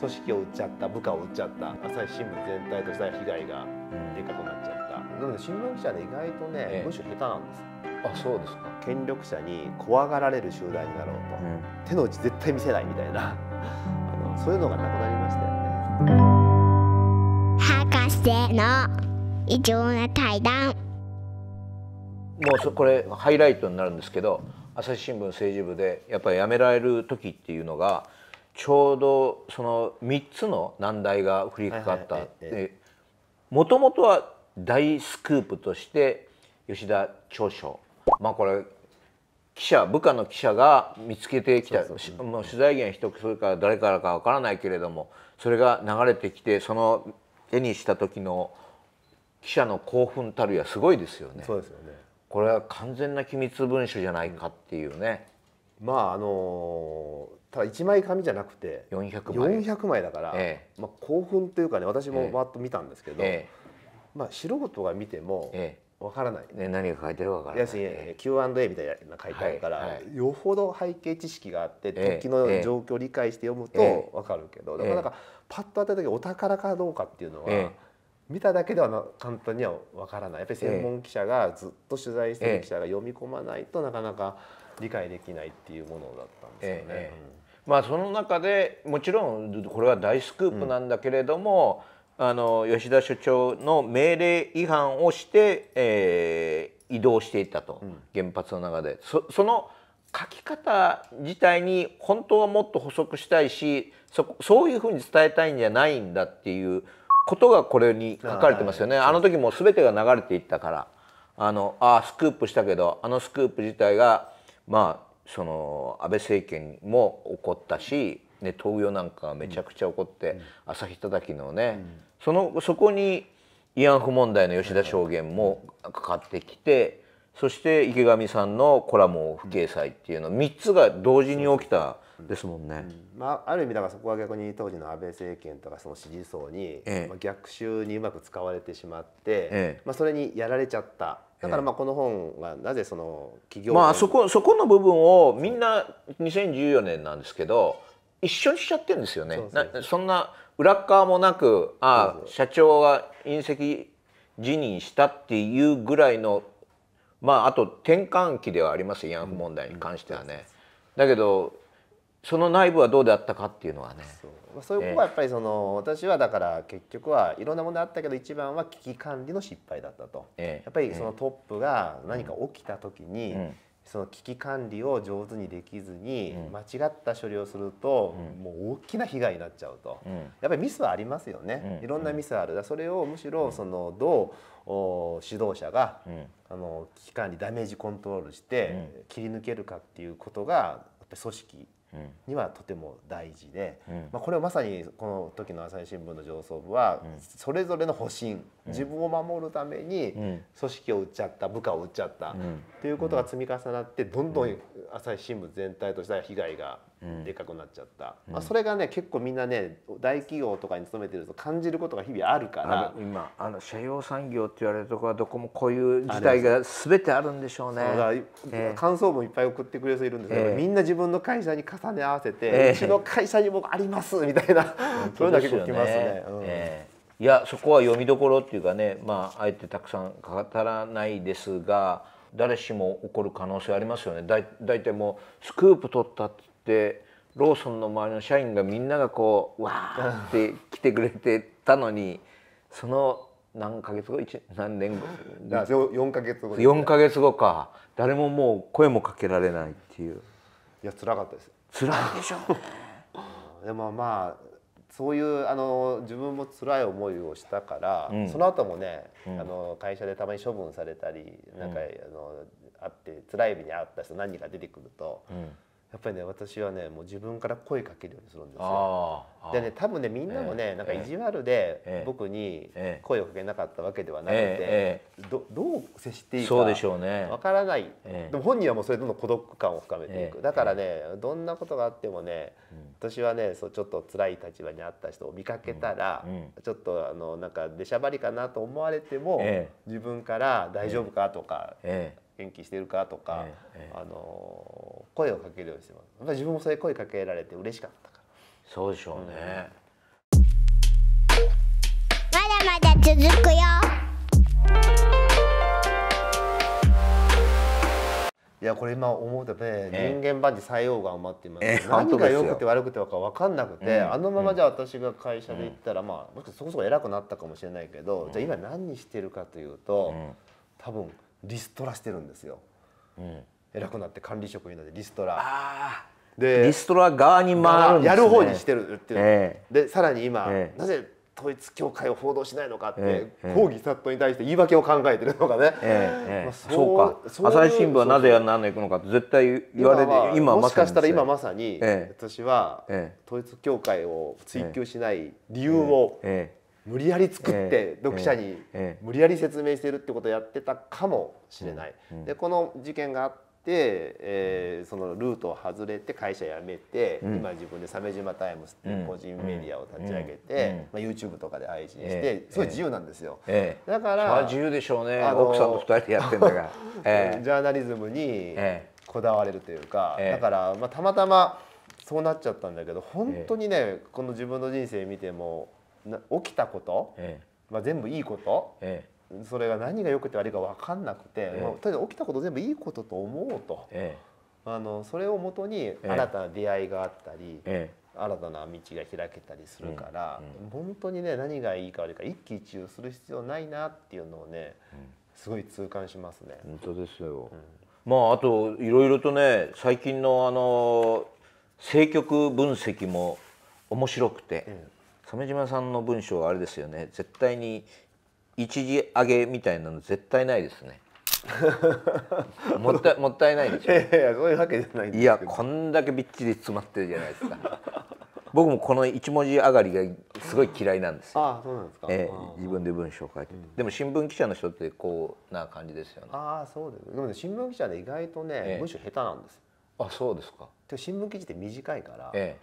組織を売っちゃった部下を売っちゃった朝日新聞全体としては被害がでかくなっちゃった、うん、なので新聞記者で意外とね、ええ、むしろ下手なんですあそうですか権力者に怖がられる集団になろうと、うん、手の内絶対見せないみたいなあのそういうのがなくなりましたよね博士の異常な対談もうそこれハイライトになるんですけど朝日新聞政治部でやっぱり辞められる時っていうのがちょうどその3つの難題が降りかかった、もともとは大スクープとして吉田長所まあこれ記者部下の記者が見つけてきたもう取材源取得すから誰からかわからないけれどもそれが流れてきてその絵にした時の記者の興奮たるやすごいですよね。そうですよねこれは完全な機密文書じゃないかっていうね。うんまああのただ1枚紙じゃなくて400枚 ,400 枚だから、ええ、まあ、興奮というかね私もわっと見たんですけど、え、まあ、素人が見てもわからない、ね、何が書いてるかわからない要するに、ね、Q&A みたいな書いてあるから、はいはい、よほど背景知識があって時の状況を理解して読むとわかるけど、だからなんかパッと当たった時お宝かどうかっていうのは、見ただけでは簡単にはわからないやっぱり専門記者がずっと取材してる記者が読み込まないとなかなか。理解できないっていうものだったんですよね。ええまあ、その中でもちろんこれは大スクープなんだけれども、うん、あの吉田所長の命令違反をして、えー、移動していたと、うん、原発の中でそその書き方自体に本当はもっと補足したいしそそういうふうに伝えたいんじゃないんだっていうことがこれに書かれてますよね。あ,、の時も全てが流れていったからあのあスクープしたけどあのスクープ自体がまあその安倍政権も起こったし、ね、闘病なんかがめちゃくちゃ起こって、朝日叩きのね、そのそこに慰安婦問題の吉田証言もかかってきて、そして池上さんのコラムを不掲載っていうの3つが同時に起きたですもんね。まあ、ある意味だからそこは逆に当時の安倍政権とかその支持層に、まあ、逆襲にうまく使われてしまって、まあ、それにやられちゃった。だからまあこの本がなぜその企業まあそこそこの部分をみんな2014年なんですけど一緒にしちゃってるんですよね。そんな裏側もなくああ社長が隕石辞任したっていうぐらいのまああと転換期ではあります慰安婦問題に関してはね。だけどその内部はどうであったかっていうのはねそういうとはやっぱりその、私はだから結局はいろんなものあったけど一番は危機管理の失敗だったと、やっぱりそのトップが何か起きた時に、その危機管理を上手にできずに、間違った処理をすると、もう大きな被害になっちゃうと、やっぱりミスはありますよね、いろんなミスあるそれをむしろそのどう指導者が、あの危機管理ダメージコントロールして切り抜けるかっていうことがやっぱり組織にはとても大事で、うん、まあ、これはまさにこの時の朝日新聞の上層部はそれぞれの保身、うん、自分を守るために組織を売っちゃった部下を売っちゃった、うん、っていうことが積み重なってどんどん朝日新聞全体としては被害がでかくなっちゃった、うん、まあ、それがね結構みんなね大企業とかに勤めてると感じることが日々あるから今あの社用産業って言われるところはどこもこういう事態が全てあるんでしょうねう、感想文いっぱい送ってくれる人いるんですけど、えー、みんな自分の会社に重ね合わせて、えー、うちの会社に僕ありますみたいな、えー、そういうのは結構きますね。いやそこは読みどころっていうかね、まあ、あえてたくさん語らないですが誰しも起こる可能性ありますよね大体もうスクープ取ったっってローソンの周りの社員がみんながこうわーって来てくれてたのにその何ヶ月後何年後だ4ヶ月後四ヶ月後か誰ももう声もかけられないっていういや辛かったです辛いでしょ でもまあそういうあの自分も辛い思いをしたから、うん、その後もね、うん、あの会社でたまに処分されたり、うん、なんかあのあって辛い目に会った人何人か出てくると、やっぱりね私はねもう自分から声かけるようにするんですよ。でね多分ねみんなもね、えー、なんか意地悪で僕に声をかけなかったわけではなくて、えーえー、どどう接していいかわ、ね、からない、でも本人はもうそれどんどん孤独感を深めていく、だからね、どんなことがあってもね、私はねそうちょっと辛い立場にあった人を見かけたら、うんうん、ちょっとあのなんか出しゃばりかなと思われても、自分から大丈夫かとか。えー元気してるかとか、ええ、あの声をかけるようにしてますやっぱ自分もそれ声かけられて嬉しかったからそうでしょうね、うん、まだまだ続くよいやこれ今思うとね、人間万事採用が埋っています、え何が良くて悪くてか分かんなくて、うん、あのままじゃ私が会社で行ったら、うん、まあもしかしてそこそこ偉くなったかもしれないけど、じゃあ今何してるかというと、多分リストラしてるんですよ、うん、偉くなって管理職になってリストラでリストラ側に回る、ね、やる方にしてるっていう、えー、でさらに今、えー、なぜ統一教会を報道しないのかって、えー、抗議殺到に対して言い訳を考えてるのかね、えー、まあ、そうそうか朝日新聞はなぜやらないのかって絶対言われて今もしかしたら今まさに、私は統一教会を追求しない理由を、えー無理やり作って読者に無理やり説明してるってことをやってたかもしれない。でこの事件があってえー、そのルートを外れて会社辞めて、今自分で鮫島タイムスっていう個人メディアを立ち上げて、まあ、YouTube とかで配信して、すごい自由なんですよ、だから自由でしょうね奥さんと2人でやってんだから、ジャーナリズムにこだわれるというか、だから、まあ、たまたまそうなっちゃったんだけど本当にねこの自分の人生見ても起きたこと、ええ、まあ、全部いいこと、ええ、それが何が良くて悪いか分かんなくて、まあ、とりあえず起きたこと全部いいことと思うと、あのそれをもとに新たな出会いがあったり、新たな道が開けたりするから、うんうん、本当にね何がいいか悪いか一喜一憂する必要ないなっていうのをね、うん、すごい痛感しますね。本当ですよ、まあ、あといろいろとね最近のあの政局分析も面白くて、鮫島さんの文章はあれですよね絶対に一時上げみたいなの絶対ないですね もったもったいないでしょいやいやそういうわけじゃないいやこんだけびっちり詰まってるじゃないですか僕もこの一文字上がりがすごい嫌いなんですよ。あそうなんですか。えー、自分で文章を書いて、うん、でも新聞記者の人ってこうな感じですよね。あそうです。でも、ね、新聞記者で意外とね、えー、文章下手なんです。あそうですか。で新聞記事って短いから、え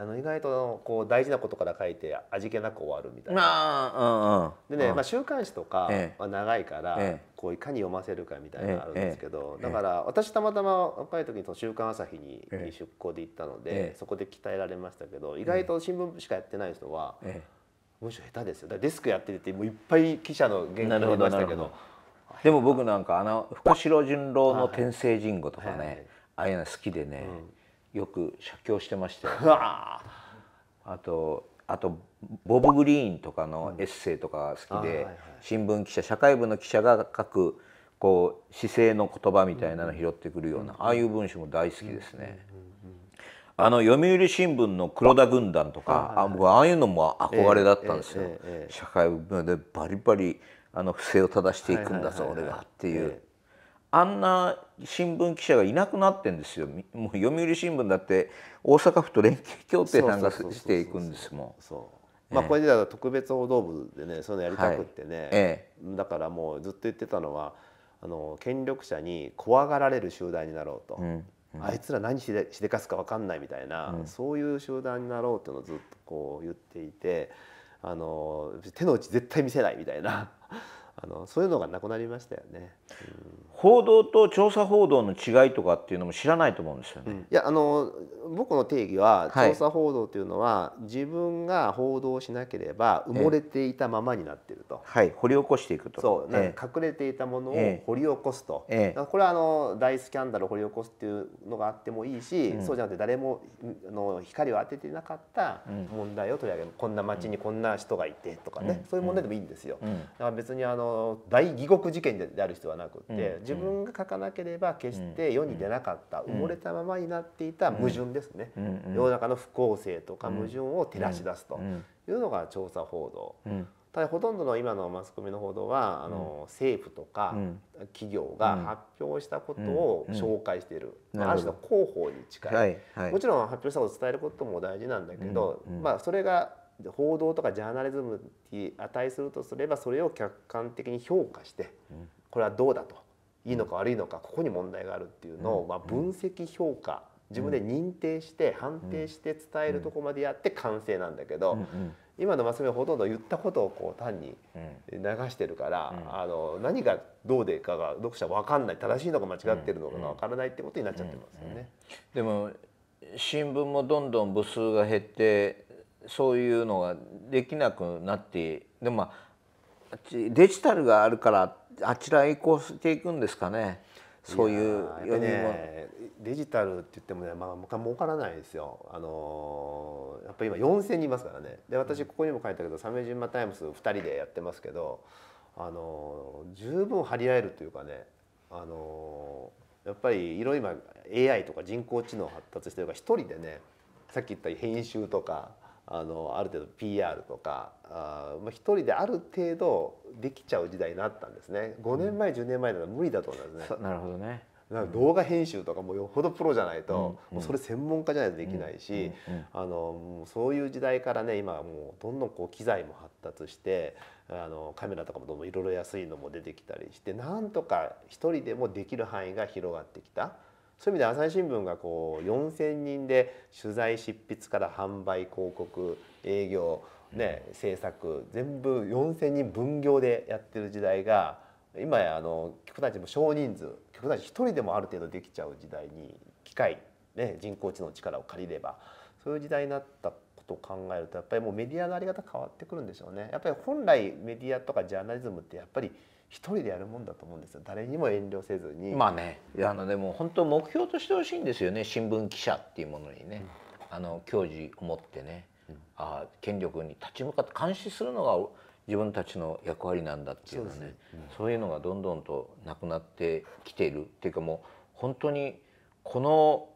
あの意外とこう大事なことから書いて味気なく終わるみたいな。でね、まあ、週刊誌とかは長いから、こういかに読ませるかみたいなのあるんですけど、だから私たまたま若い時に週刊朝日に」出向で行ったので、そこで鍛えられましたけど意外と新聞しかやってない人は、むしろ下手ですよだデスクやっててもういっぱい記者の原稿出ましたけどでも僕なんかあの福代順郎の「天聖人語」とかね、ああいうの好きでね、うんよく写経してましたよ、ね、あとあとボブ・グリーンとかのエッセイとか好きで、新聞記者社会部の記者が書くこう姿勢の言葉みたいなの拾ってくるような、ああいう文章も大好きですね。あの読売新聞の黒田軍団とか、あ僕ああいうのも憧れだったんですよ。社会部でバリバリあの不正を正していくんだぞ、俺がっていう。あんな新聞記者がいなくなってんですよもう読売新聞だって大阪府と連携協定なんかしていくんですもん。そうまあ、これでだ特別報道部でねそういうのやりたくってね、はいええ、だからもうずっと言ってたのはあの権力者に怖がられる集団になろうと、うん、あいつら何しでしでかすか分かんないみたいな、うん、そういう集団になろうっていうのをずっとこう言っていてあの手の内絶対見せないみたいな。あのそういうのがなくなりましたよね、うん、報道と調査報道の違いとかっていうのも知らないと思うんですよね。うん、いやあの僕の定義は、調査報道というのは自分が報道しなければ埋もれていたままになっていると、えー、はい、掘り起こしていくとそうね、んか隠れていたものを掘り起こすと、えー、これはあの大スキャンダルを掘り起こすっていうのがあってもいいし、うん、そうじゃなくて誰もの光を当ててなかった問題を取り上げる、こんな街にこんな人がいてとかね、そういう問題でもいいんですよ。だから別にあのの大義国事件である必要はなくて、自分が書かなければ決して世に出なかった、埋もれたままになっていた矛盾ですね、世の中の不公正とか矛盾を照らし出すというのが調査報道。ただほとんどの今のマスコミの報道はあの、政府とか企業が発表したことを紹介している、ある種の広報に近い、もちろん発表したことを伝えることも大事なんだけど、まあ、それが報道とかジャーナリズムに値するとすればそれを客観的に評価してこれはどうだといいのか悪いのかここに問題があるっていうのをま分析評価自分で認定して判定して伝えるとこまでやって完成なんだけど今のマスメはほとんど言ったことをこう単に流してるからあの何がどうでかが読者分かんない正しいのか間違ってるのかが分からないってことになっちゃってますよね。でも新聞もどんどん部数が減ってそういうのができなくなってでもまあデジタルがあるからあちらへ移行していくんですかねそういう読みねデジタルって言ってもね、まあ、儲からないですよ、あのー、やっぱり今4,000人いますからねで私ここにも書いたけどサン島タイムス2人でやってますけど、あのー、十分張り合えるというかね、あのー、やっぱりいろいろ今 AI とか人工知能発達してるから一人でねさっき言った編集とかあのある程度 PR とかあ、まあ、1人である程度できちゃう時代になったんですね5年前、うん、10年前なら無理だと思うんですね。なるほどね動画編集とかもよほどプロじゃないと、うん、もうそれ専門家じゃないとできないし、うん、あのそういう時代からね今はもうどんどんこう機材も発達してあのカメラとかもどんどんいろいろ安いのも出てきたりしてなんとか一人でもできる範囲が広がってきた。そういう意味で朝日新聞がこう4,000人で取材執筆から販売広告営業、ね、制作全部4,000人分業でやってる時代が今やあの局たちも少人数局たち1人でもある程度できちゃう時代に機械、ね、人工知能の力を借りればそういう時代になったことを考えるとやっぱりもうメディアのあり方変わってくるんでしょうね。やっぱり本来メディアとかジャーナリズムってやっぱり一人でやるもんだと思うんですよ誰にも遠慮せずにまあねあのでも本当目標としてほしいんですよね新聞記者っていうものにね、うん、あの教授を持ってね、うん、あ権力に立ち向かって監視するのが自分たちの役割なんだっていうのね、ねうん、そういうのがどんどんとなくなってきているっていうかもう本当にこの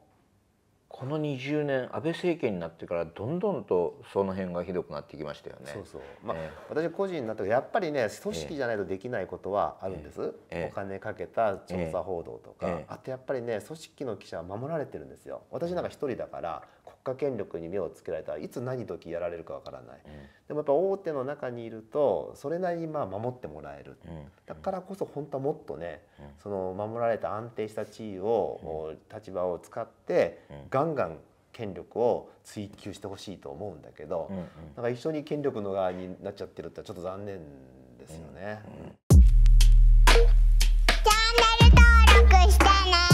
この20年安倍政権になってからどんどんとその辺がひどくなってきましたよね。そうそうまあ、えー、私個人になってやっぱりね組織じゃないとできないことはあるんです。えー、お金かけた調査報道とか、えー、あとやっぱりね組織の記者は守られてるんですよ。私なんか一人だから、国家権力に目をつけられたらいつ何時やられるかわからない、うん、でもやっぱ大手の中にいるとそれなりにまあ守ってもらえる、うん、だからこそ本当はもっとね、その守られた安定した地位を、立場を使って、ガンガン権力を追求してほしいと思うんだけど、うんうん、なんか一緒に権力の側になっちゃってるってちょっと残念ですよね。うんうん、チャンネル登録してね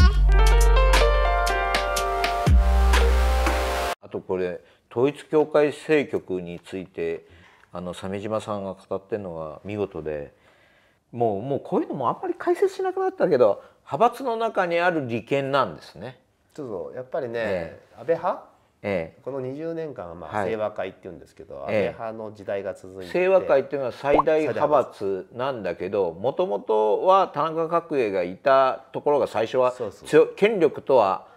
あとこれ統一教会政局についてあの鮫島さんが語ってるのが見事でもうもうこういうのもあんまり解説しなくなったけど派閥の中にある利権なんですね。そうそうやっぱりね、ええ、安倍派、ええ、この20年間はまあ清和会っていうんですけど、はい、安倍派の時代が続いて、清和会っていうのは最大派閥なんだけどもともとは田中角栄がいたところが最初は強権力とは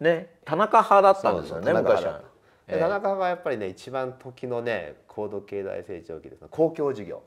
ね田中派だったんですよね昔は。田中派がやっぱりね一番時のね高度経済成長期です公共事業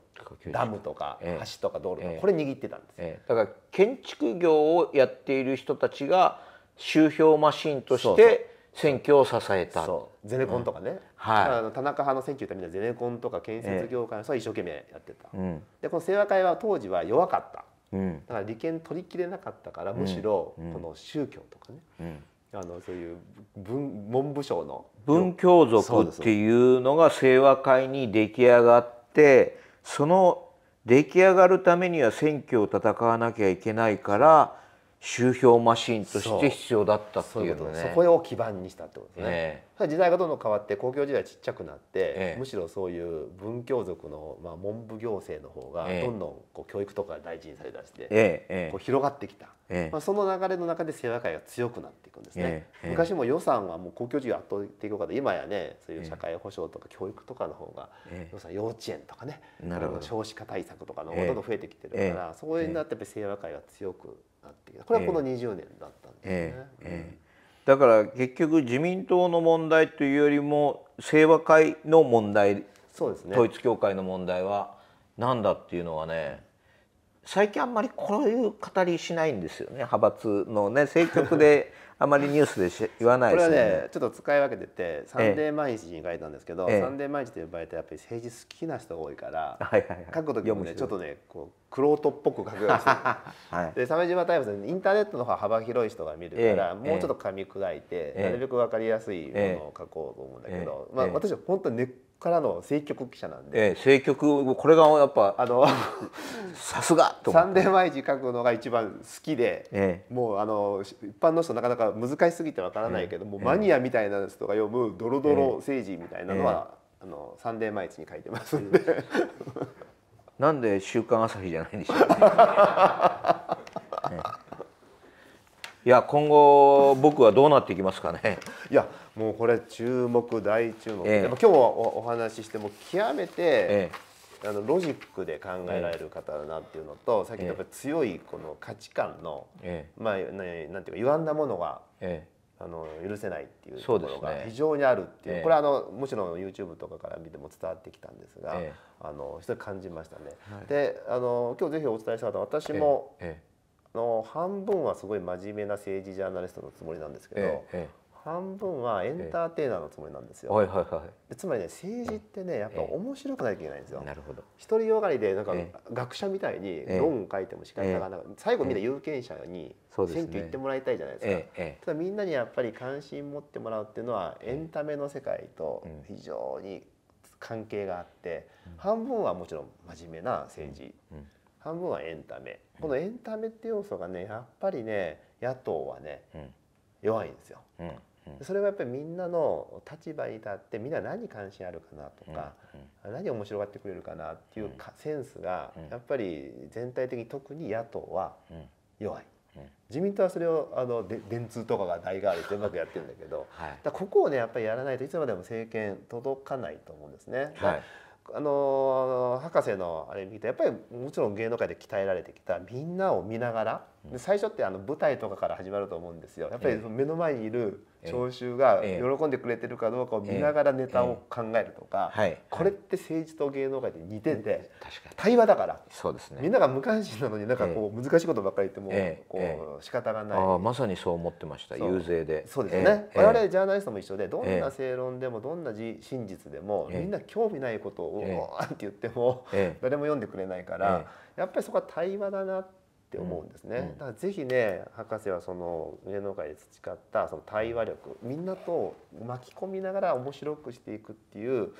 ダムとか橋とか道路とか、これ握ってたんですよ、だから建築業をやっている人たちが周票マシンとして選挙を支えたゼネコンとかね、うんはい、あ田中派の選挙ってみんなゼネコンとか建設業界の人は一生懸命やってた、えー、でこの清和会は当時は弱かった、うん、だから利権取りきれなかったからむしろこの宗教とかね、うんあのそういう文文部省の文教族っていうのが清和会に出来上がってその出来上がるためには選挙を戦わなきゃいけないから集票マシンとして必要だったっていうのねそこを基盤にしたってことですね。ね時代がどんどん変わって公共時代ちっちゃくなって、ええ、むしろそういう文教族の、まあ、文部行政の方がどんどんこう教育とか大事にされだして、え、こう広がってきた、まあ、その流れの中で世話会が強くなっていくんですね、昔も予算はもう公共事業圧倒的多かった今やねそういう社会保障とか教育とかの方が、予算幼稚園とかね少子化対策とかのどんどん増えてきてるから、そういうなってやっぱり清和会が強くなってきたこれはこの20年だったんですね。うんだから結局自民党の問題というよりも清和会の問題そうです、ね、統一教会の問題は何だっていうのはね最近あんまりこういう語りしないんですよね派閥のね政局で あまりニュースでし言わない、ね、これはねちょっと使い分けてて「サンデー毎日」に書いたんですけど「サンデー毎日」と呼ばれてやっぱり政治好きな人が多いから、はいはいはい、書く時もねちょっとねこうクロっぽく書くようにしてで鮫島タイムズインターネットの方幅広い人が見るから、えもうちょっと噛み砕いて、えなるべく分かりやすいものを書こうと思うんだけど、えー、まあ、私は本当根っからの政局記者なんで、ええ、政局これがやっぱあの さすがとサンデー毎日書くのが一番好きで、ええ、もうあの一般の人なかなか難しすぎてわからないけども、え、マニアみたいな人が読むドロドロ政治みたいなのは、あのサンデー毎日に書いてますんで、なんで「週刊朝日」じゃないんでしょう、ね いや今後僕はどうなっていきますかね。いやもうこれ注目大注目、ええ、今日おお話ししても極めて、ええ、あのロジックで考えられる方だなっていうのと、え、さっきのやっぱ強いこの価値観の、まあなんていうか歪んだものが、あの許せないっていうところが非常にあるっていう、ね、これあのもちろん YouTube とかから見ても伝わってきたんですが、あのそれ感じましたね。はい、であの今日ぜひお伝えしたかった私も、の半分はすごい真面目な政治ジャーナリストのつもりなんですけど。半分はエンターテイナーのつもりなんですよ。はいはいはい、つまりね政治ってねやっぱ面白くないといけないんですよ。なるほど独りよがりでなんか学者みたいに論書いても仕方がない、最後みんな有権者に選挙行ってもらいたいじゃないですか。ただみんなにやっぱり関心持ってもらうっていうのはエンタメの世界と非常に関係があって、半分はもちろん真面目な政治、半分はエンタメこのエンタメって要素がねやっぱりね野党はね、弱いんですよ。うんそれはやっぱりみんなの立場に立ってみんな何関心あるかなとか、何面白がってくれるかなっていうか、センスがやっぱり全体的に特に野党は弱い。自民党はそれをあの電通とかが代替わりでうまくやってるんだけど、だここをねやっぱりやらないといつまでも政権届かないと思うんですね。あの博士のあれ見てやっぱりもちろん芸能界で鍛えられてきたみんなを見ながらで最初ってあの舞台とかから始まると思うんですよやっぱり目の前にいる聴衆が喜んでくれてるかどうかを見ながらネタを考えるとか、これって政治と芸能界で似てて、対話だからそうです、ね、みんなが無関心なのになんかこう難しいことばっかり言ってもこう仕方がない、まさにそう思ってました遊説でそうですね、我々ジャーナリストも一緒でどんな正論でもどんな真実でも、みんな興味ないことを「うわって言っても、誰も読んでくれないから、やっぱりそこは対話だなってって思うんですね、うんうん、だからぜひね博士はその芸能界で培ったその対話力みんなと巻き込みながら面白くしていくっていう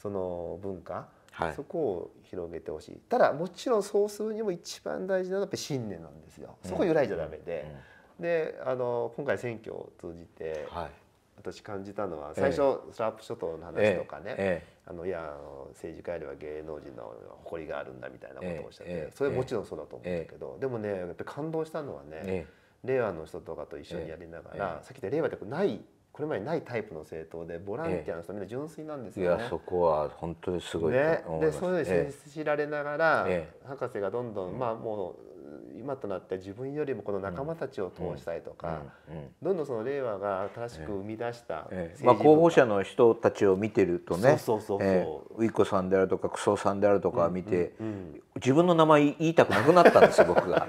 その文化、はい、そこを広げてほしいただもちろん総数にも一番大事なのはやっぱ信念なんですよそこ揺らいじゃダメで、うん、であの今回選挙を通じて、はい、私感じたのは最初、えスラップ諸島の話とかね、ええあのいや政治家よりは芸能人の誇りがあるんだみたいなことをおっしゃって、えー、それはもちろんそうだと思うんだけど、えー、でもねやっぱ感動したのはね、令和の人とかと一緒にやりながら、さっき言った令和ってないこれまでないタイプの政党でボランティアの人みんな純粋なんですよ、ね、いやそこは本当にすごいねでそういうのに信じられながら、博士がどんどん、まあもう今となって自分よりもこの仲間たちを通したいとか、どんどんその令和が新しく生み出した、ええまあ、候補者の人たちを見てるとねウイコさんであるとかクソさんであるとか見て、自分の名前言いたくなくなったんです僕が。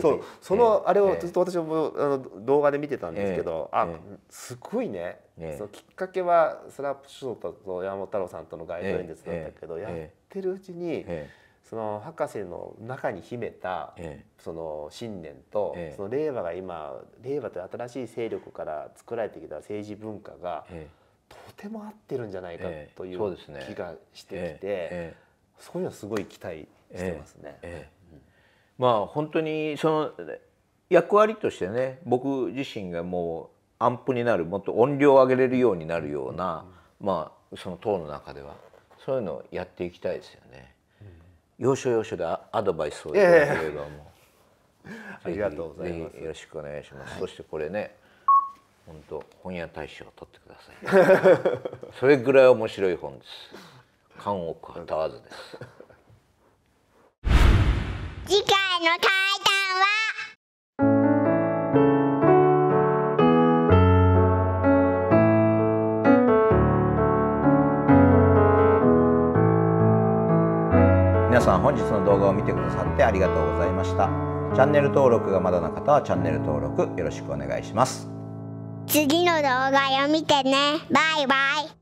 そうそのあれをずっと私もあの動画で見てたんですけど、あすごいね、そのきっかけはスラップ首相と山本太郎さんとの街頭演説だったけど、やってるうちに。ええその博士の中に秘めた、その信念と、その令和が今令和という新しい勢力から作られてきた政治文化が、とても合ってるんじゃないかという気がしてきて、そういうのはすごい期待してますね。まあ本当にその役割としてね僕自身がもうアンプになるもっと音量を上げれるようになるような、まあその党の中ではそういうのをやっていきたいですよね。要所要所でアドバイスをいただければもう、ありがとうございますよろしくお願いします、はい、そしてこれね本当本屋大賞を取ってください それぐらい面白い本です漢を語わずです次回のさん本日の動画を見てくださってありがとうございましたチャンネル登録がまだの方はチャンネル登録よろしくお願いします次の動画を見てねバイバイ